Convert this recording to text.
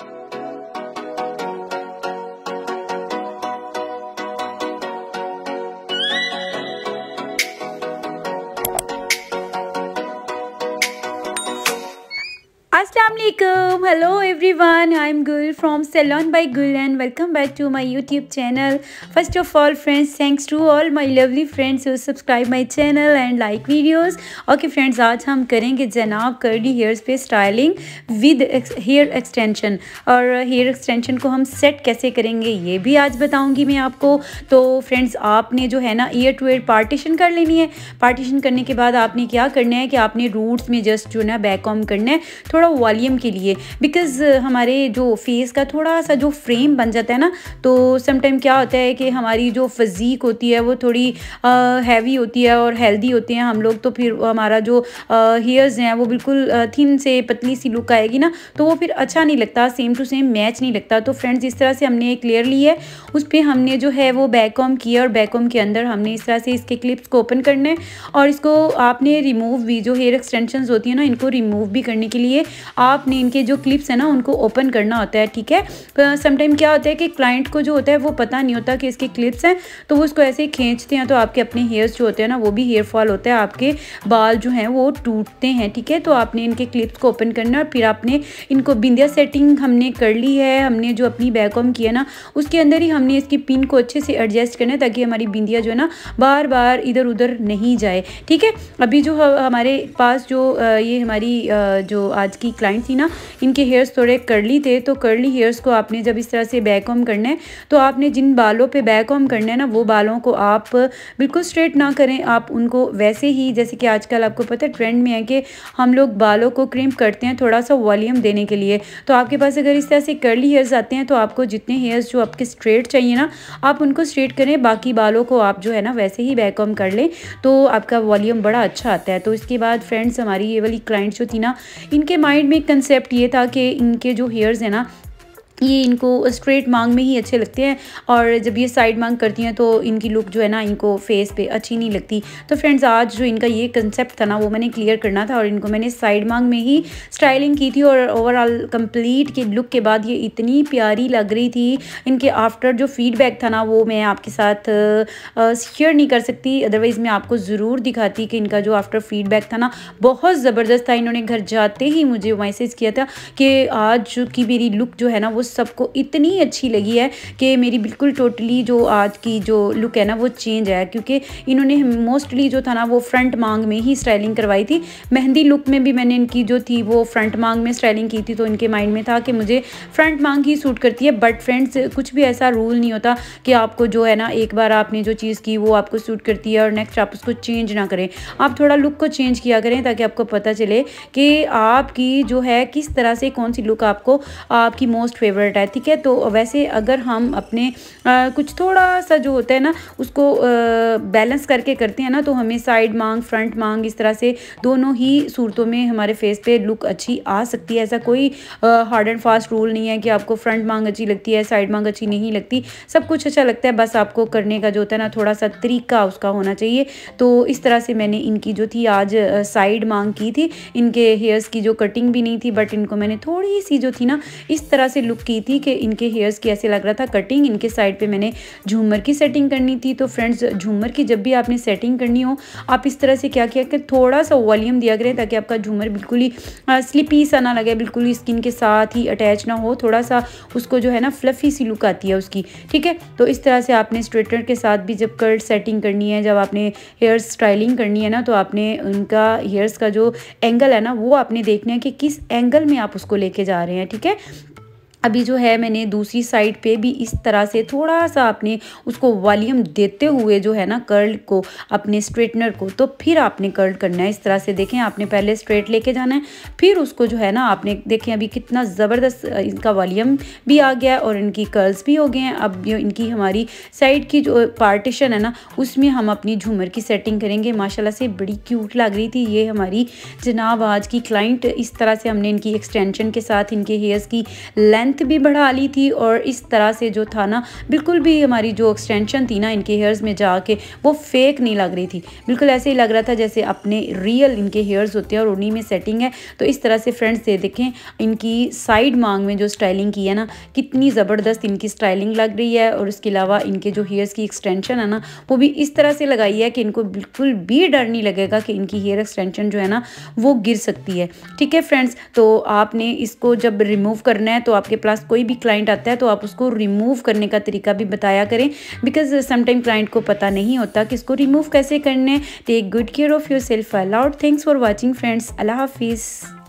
Thank you. असलम hello everyone I am Gul from salon by Gul and welcome back to my YouTube channel first of all friends thanks to all my lovely friends you subscribe my channel and like videos okay friends आज हम करेंगे जनाब curly hairs पे styling with hair extension और hair extension को हम set कैसे करेंगे ये भी आज बताऊँगी मैं आपको तो फ्रेंड्स आपने जो है ना ईयर टू ईयर पार्टीशन कर लेनी है पार्टीशन करने के बाद आपने क्या करना है कि आपने रूट्स में जस्ट जो है ना बैक ऑम करना है थोड़ा वॉली वॉल्यूम के लिए बिकॉज़ हमारे जो फेस का थोड़ा सा जो फ्रेम बन जाता है ना तो समटाइम क्या होता है कि हमारी जो फजीक होती है वो थोड़ी हैवी होती है और हेल्दी होते हैं हम लोग तो फिर हमारा जो हेयर्स हैं वो बिल्कुल थिन से पतली सी लुक आएगी ना तो वो फिर अच्छा नहीं लगता सेम टू सेम मैच नहीं लगता तो फ्रेंड्स इस तरह से हमने एक लेयर ली है उस पर हमने जो है वो कॉम किया और बैकॉम के अंदर हमने इस तरह से इसके क्लिप्स को ओपन करने और इसको आपने रिमूव भी जो हेयर एक्सटेंशन होती है ना इनको रिमूव भी करने के लिए आप आपने इनके जो क्लिप्स हैं ना उनको ओपन करना होता है ठीक है समटाइम क्या होता है कि क्लाइंट को जो होता है वो पता नहीं होता कि इसके क्लिप्स हैं तो वो उसको ऐसे ही खींचते हैं तो आपके अपने हेयर्स जो होते हैं ना वो भी हेयर फॉल होता है आपके बाल जो हैं वो टूटते हैं ठीक है तो आपने इनके क्लिप्स को ओपन करना और फिर आपने इनको बिंदिया सेटिंग हमने कर ली है हमने जो अपनी बैकॉम की है ना उसके अंदर ही हमने इसकी पिन को अच्छे से एडजस्ट करना है ताकि हमारी बिंदिया जो है ना बार बार इधर उधर नहीं जाए ठीक है अभी जो हमारे पास जो ये हमारी जो आज की क्लाइंट क्लाइंट थी ना इनके हेयर्स थोड़े कर्ली थे तो कर्ली हेयर्स को आपने जब इस तरह से बैक ऑम करना है तो आपने जिन बालों पे बैक ऑम करना है ना वो बालों को आप बिल्कुल स्ट्रेट ना करें आप उनको वैसे ही जैसे कि आजकल आपको पता है ट्रेंड में है कि हम लोग बालों को क्रीम करते हैं थोड़ा सा वॉल्यूम देने के लिए तो आपके पास अगर इस तरह से कर्ली हेयर्स आते हैं तो आपको जितने हेयर्स जो आपके स्ट्रेट चाहिए ना आप उनको स्ट्रेट करें बाकी बालों को आप जो है ना वैसे ही बैक ऑम कर लें तो आपका वॉल्यूम बड़ा अच्छा आता है तो इसके बाद फ्रेंड्स हमारी ये वाली क्लाइंट जो थी ना इनके माइंड में कंसेप्ट ये था कि इनके जो हेयर्स हैं ना ये इनको स्ट्रेट मांग में ही अच्छे लगते हैं और जब ये साइड मांग करती हैं तो इनकी लुक जो है ना इनको फेस पे अच्छी नहीं लगती तो फ्रेंड्स आज जो इनका ये कंसेप्ट था ना वो मैंने क्लियर करना था और इनको मैंने साइड मांग में ही स्टाइलिंग की थी और ओवरऑल कंप्लीट के लुक के बाद ये इतनी प्यारी लग रही थी इनके आफ्टर जो फीडबैक था ना वो मैं आपके साथ शेयर नहीं कर सकती अदरवाइज़ मैं आपको ज़रूर दिखाती कि इनका जो आफ्टर फीडबैक था ना बहुत ज़बरदस्त था इन्होंने घर जाते ही मुझे मैसेज किया था कि आज की मेरी लुक जो है ना वो सबको इतनी अच्छी लगी है कि मेरी बिल्कुल टोटली जो आज की जो लुक है ना वो चेंज है क्योंकि इन्होंने मोस्टली जो था ना वो फ्रंट मांग में ही स्टाइलिंग करवाई थी मेहंदी लुक में भी मैंने इनकी जो थी वो फ्रंट मांग में स्टाइलिंग की थी तो इनके माइंड में था कि मुझे फ्रंट मांग ही सूट करती है बट फ्रेंड्स कुछ भी ऐसा रूल नहीं होता कि आपको जो है ना एक बार आपने जो चीज़ की वो आपको सूट करती है और नेक्स्ट आप उसको चेंज ना करें आप थोड़ा लुक को चेंज किया करें ताकि आपको पता चले कि आपकी जो है किस तरह से कौन सी लुक आपको आपकी मोस्ट फेवरेट फेवरेट है ठीक है तो वैसे अगर हम अपने आ, कुछ थोड़ा सा जो होता है ना उसको बैलेंस करके करते हैं ना तो हमें साइड मांग फ्रंट मांग इस तरह से दोनों ही सूरतों में हमारे फेस पे लुक अच्छी आ सकती है ऐसा कोई हार्ड एंड फास्ट रूल नहीं है कि आपको फ्रंट मांग अच्छी लगती है साइड मांग अच्छी नहीं लगती सब कुछ अच्छा लगता है बस आपको करने का जो होता है ना थोड़ा सा तरीका उसका होना चाहिए तो इस तरह से मैंने इनकी जो थी आज साइड मांग की थी इनके हेयर्स की जो कटिंग भी नहीं थी बट इनको मैंने थोड़ी सी जो थी ना इस तरह से लुक की थी कि इनके हेयर्स की ऐसे लग रहा था कटिंग इनके साइड पे मैंने झूमर की सेटिंग करनी थी तो फ्रेंड्स झूमर की जब भी आपने सेटिंग करनी हो आप इस तरह से क्या किया कि थोड़ा सा वॉल्यूम दिया करें ताकि आपका झूमर बिल्कुल ही स्लिपी सा ना लगे बिल्कुल ही स्किन के साथ ही अटैच ना हो थोड़ा सा उसको जो है ना फ्लफ़ी सी लुक आती है उसकी ठीक है तो इस तरह से आपने स्ट्रेटनर के साथ भी जब कर्ड सेटिंग करनी है जब आपने हेयर स्टाइलिंग करनी है ना तो आपने उनका हेयर्स का जो एंगल है ना वो आपने देखना है कि किस एंगल में आप उसको लेके जा रहे हैं ठीक है अभी जो है मैंने दूसरी साइड पे भी इस तरह से थोड़ा सा आपने उसको वॉल्यूम देते हुए जो है ना कर्ल को अपने स्ट्रेटनर को तो फिर आपने कर्ल करना है इस तरह से देखें आपने पहले स्ट्रेट लेके जाना है फिर उसको जो है ना आपने देखें अभी कितना ज़बरदस्त इनका वॉल्यूम भी आ गया है और इनकी कर्ल्स भी हो गए हैं अब जो इनकी हमारी साइड की जो पार्टीशन है ना उसमें हम अपनी झूमर की सेटिंग करेंगे माशाला से बड़ी क्यूट लग रही थी ये हमारी जनाब आज की क्लाइंट इस तरह से हमने इनकी एक्सटेंशन के साथ इनके हेयर्स की लेंथ लेंथ भी बढ़ा ली थी और इस तरह से जो था ना बिल्कुल भी हमारी जो एक्सटेंशन थी ना इनके हेयर्स में जाके वो फेक नहीं लग रही थी बिल्कुल ऐसे ही लग रहा था जैसे अपने रियल इनके हेयर्स होते हैं और उन्हीं में सेटिंग है तो इस तरह से फ्रेंड्स ये देखें इनकी साइड मांग में जो स्टाइलिंग की है ना कितनी ज़बरदस्त इनकी स्टाइलिंग लग रही है और इसके अलावा इनके जो हेयर्स की एक्सटेंशन है ना वो भी इस तरह से लगाई है कि इनको बिल्कुल भी डर नहीं लगेगा कि इनकी हेयर एक्सटेंशन जो है ना वो गिर सकती है ठीक है फ्रेंड्स तो आपने इसको जब रिमूव करना है तो आपके पास कोई भी क्लाइंट आता है तो आप उसको रिमूव करने का तरीका भी बताया करें बिकॉज समटाइम क्लाइंट को पता नहीं होता कि इसको रिमूव कैसे करने take good care of yourself allowed thanks for watching friends अल्लाह हाफिज़